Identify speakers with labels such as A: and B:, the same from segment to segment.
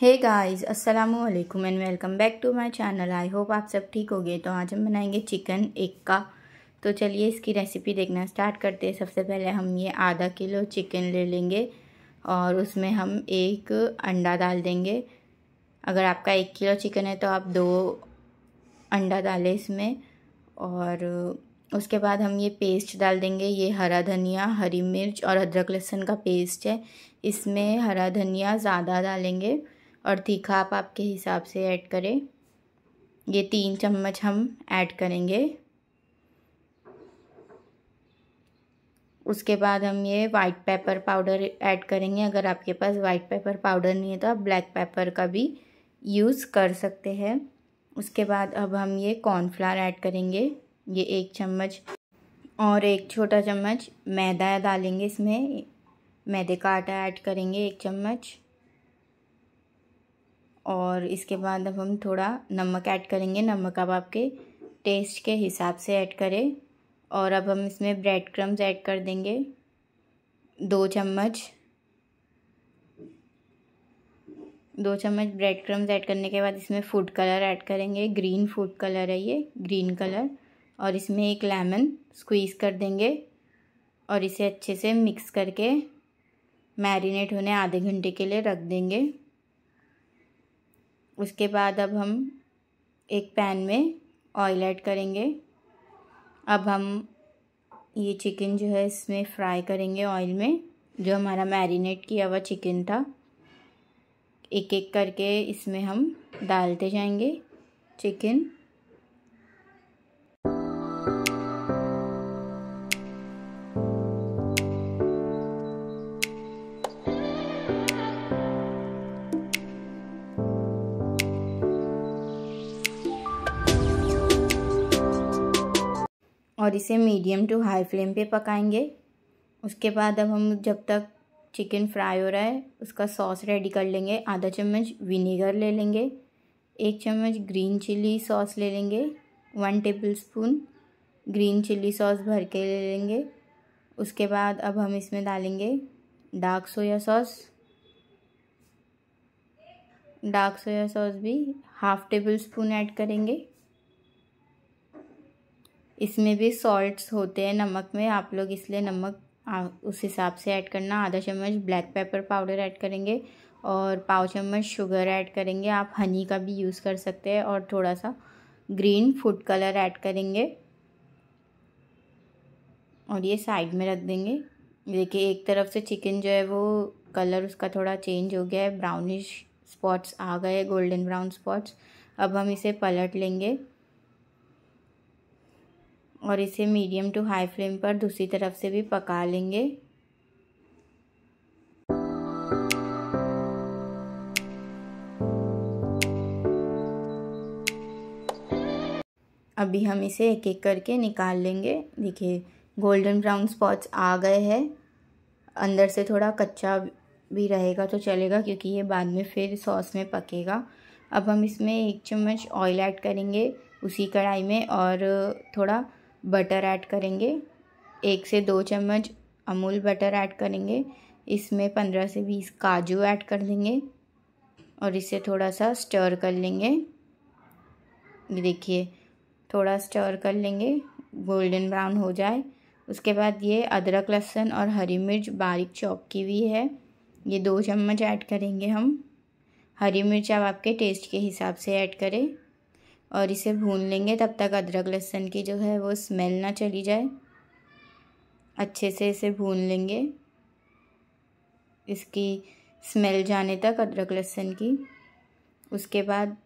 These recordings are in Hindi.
A: हे गाइस अस्सलाम वालेकुम and welcome back to my channel I hope आप सब ठीक हो गए तो आज हम बनाएंगे चिकन का तो चलिए इसकी रेसिपी देखना स्टार्ट करते हैं सबसे पहले हम ये आधा किलो चिकन ले लेंगे और उसमें हम एक अंडा डाल देंगे अगर आपका एक किलो चिकन है तो आप दो अंडा डालें इसमें और उसके बाद हम ये पेस्ट डाल देंगे ये हरा धनिया हरी मिर्च और अदरक लहसुन का पेस्ट है इसमें हरा धनिया ज़्यादा डालेंगे और तीखा आप आपके हिसाब से ऐड करें ये तीन चम्मच हम ऐड करेंगे उसके बाद हम ये वाइट पेपर पाउडर ऐड करेंगे अगर आपके पास वाइट पेपर पाउडर नहीं है तो आप ब्लैक पेपर का भी यूज़ कर सकते हैं उसके बाद अब हम ये कॉर्नफ्लावर ऐड करेंगे ये एक चम्मच और एक छोटा चम्मच मैदा डालेंगे इसमें मैदे का आटा ऐड करेंगे एक चम्मच और इसके बाद अब हम थोड़ा नमक ऐड करेंगे नमक अब आपके टेस्ट के हिसाब से ऐड करें और अब हम इसमें ब्रेड क्रम्स ऐड कर देंगे दो चम्मच दो चम्मच ब्रेड क्रम्स ऐड करने के बाद इसमें फूड कलर ऐड करेंगे ग्रीन फूड कलर है ये ग्रीन कलर और इसमें एक लेमन स्क्वीज़ कर देंगे और इसे अच्छे से मिक्स करके मैरिनेट होने आधे घंटे के लिए रख देंगे उसके बाद अब हम एक पैन में ऑयल ऐड करेंगे अब हम ये चिकन जो है इसमें फ्राई करेंगे ऑयल में जो हमारा मैरिनेट किया हुआ चिकन था एक एक करके इसमें हम डालते जाएंगे चिकन और इसे मीडियम टू हाई फ्लेम पे पकाएंगे उसके बाद अब हम जब तक चिकन फ्राई हो रहा है उसका सॉस रेडी कर लेंगे आधा चम्मच विनेगर ले लेंगे एक चम्मच ग्रीन चिली सॉस ले लेंगे one tablespoon green chilli sauce भर के ले लेंगे उसके बाद अब हम इसमें डालेंगे dark soya sauce dark soya sauce भी हाफ टेबल स्पून ऐड करेंगे इसमें भी सॉल्ट्स होते हैं नमक में आप लोग इसलिए नमक आ, उस हिसाब से ऐड करना आधा चम्मच ब्लैक पेपर पाउडर ऐड करेंगे और पाव चम्मच शुगर ऐड करेंगे आप हनी का भी यूज़ कर सकते हैं और थोड़ा सा ग्रीन फूड कलर ऐड करेंगे और ये साइड में रख देंगे देखिए एक तरफ से चिकन जो है वो कलर उसका थोड़ा चेंज हो गया है ब्राउनिश स्पॉट्स आ गए गोल्डन ब्राउन स्पॉट्स अब हम इसे पलट लेंगे और इसे मीडियम टू हाई फ्लेम पर दूसरी तरफ से भी पका लेंगे अभी हम इसे एक एक करके निकाल लेंगे देखिए गोल्डन ब्राउन स्पॉट्स आ गए हैं अंदर से थोड़ा कच्चा भी रहेगा तो चलेगा क्योंकि ये बाद में फिर सॉस में पकेगा अब हम इसमें एक चम्मच ऑयल ऐड करेंगे उसी कढ़ाई में और थोड़ा बटर ऐड करेंगे एक से दो चम्मच अमूल बटर ऐड करेंगे इसमें पंद्रह से बीस काजू ऐड कर देंगे और इसे थोड़ा सा स्टर कर लेंगे देखिए थोड़ा स्टर कर लेंगे गोल्डन ब्राउन हो जाए उसके बाद ये अदरक लहसुन और हरी मिर्च बारीक चौक की हुई है ये दो चम्मच ऐड करेंगे हम हरी मिर्च आप आपके टेस्ट के हिसाब से ऐड करें और इसे भून लेंगे तब तक अदरक लहसुन की जो है वो स्मेल ना चली जाए अच्छे से इसे भून लेंगे इसकी स्मेल जाने तक अदरक लहसुन की उसके बाद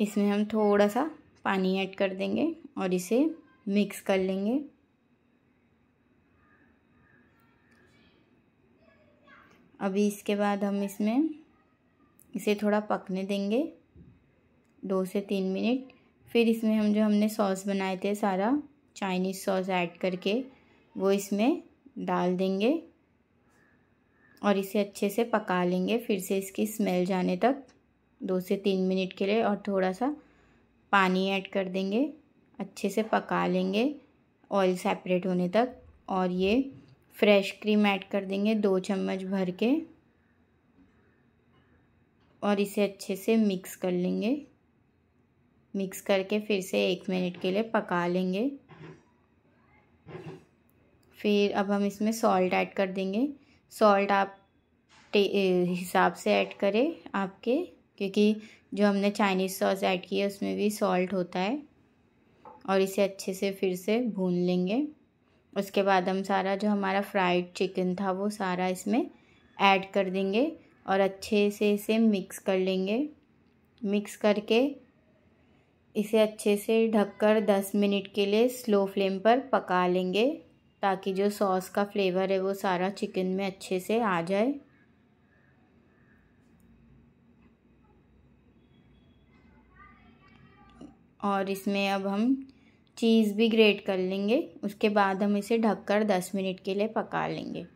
A: इसमें हम थोड़ा सा पानी ऐड कर देंगे और इसे मिक्स कर लेंगे अभी इसके बाद हम इसमें इसे थोड़ा पकने देंगे दो से तीन मिनट फिर इसमें हम जो हमने सॉस बनाए थे सारा चाइनीज़ सॉस ऐड करके वो इसमें डाल देंगे और इसे अच्छे से पका लेंगे फिर से इसकी स्मेल जाने तक दो से तीन मिनट के लिए और थोड़ा सा पानी ऐड कर देंगे अच्छे से पका लेंगे ऑयल सेपरेट होने तक और ये फ्रेश क्रीम ऐड कर देंगे दो चम्मच भर के और इसे अच्छे से मिक्स कर लेंगे मिक्स करके फिर से एक मिनट के लिए पका लेंगे फिर अब हम इसमें सॉल्ट ऐड कर देंगे सॉल्ट आप हिसाब से ऐड करें आपके क्योंकि जो हमने चाइनीज़ सॉस ऐड किया उसमें भी सॉल्ट होता है और इसे अच्छे से फिर से भून लेंगे उसके बाद हम सारा जो हमारा फ्राइड चिकन था वो सारा इसमें ऐड कर देंगे और अच्छे से इसे मिक्स कर लेंगे मिक्स करके इसे अच्छे से ढककर दस मिनट के लिए स्लो फ्लेम पर पका लेंगे ताकि जो सॉस का फ्लेवर है वो सारा चिकन में अच्छे से आ जाए और इसमें अब हम चीज़ भी ग्रेट कर लेंगे उसके बाद हम इसे ढककर दस मिनट के लिए पका लेंगे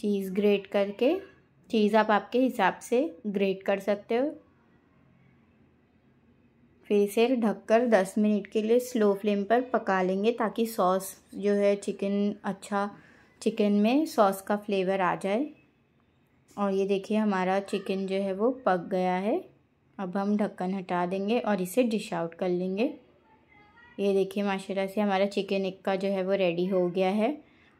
A: चीज़ ग्रेट करके चीज़ आप आपके हिसाब से ग्रेट कर सकते हो फिर से ढककर दस मिनट के लिए स्लो फ्लेम पर पका लेंगे ताकि सॉस जो है चिकन अच्छा चिकन में सॉस का फ्लेवर आ जाए और ये देखिए हमारा चिकन जो है वो पक गया है अब हम ढक्कन हटा देंगे और इसे डिश आउट कर लेंगे ये देखिए माशाल्लाह से हमारा चिकन इक्का जो है वो रेडी हो गया है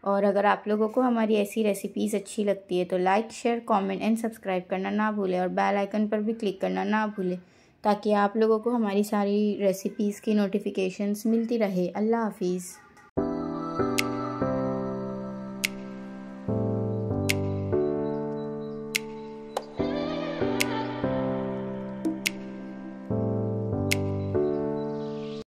A: और अगर आप लोगों को हमारी ऐसी रेसिपीज़ अच्छी लगती है तो like share comment and subscribe करना ना भूलें और बेल आइकन पर भी क्लिक करना ना भूलें ताकि आप लोगों को हमारी सारी रेसिपीज़ की नोटिफिकेशंस मिलती रहे अल्लाह हाफिज़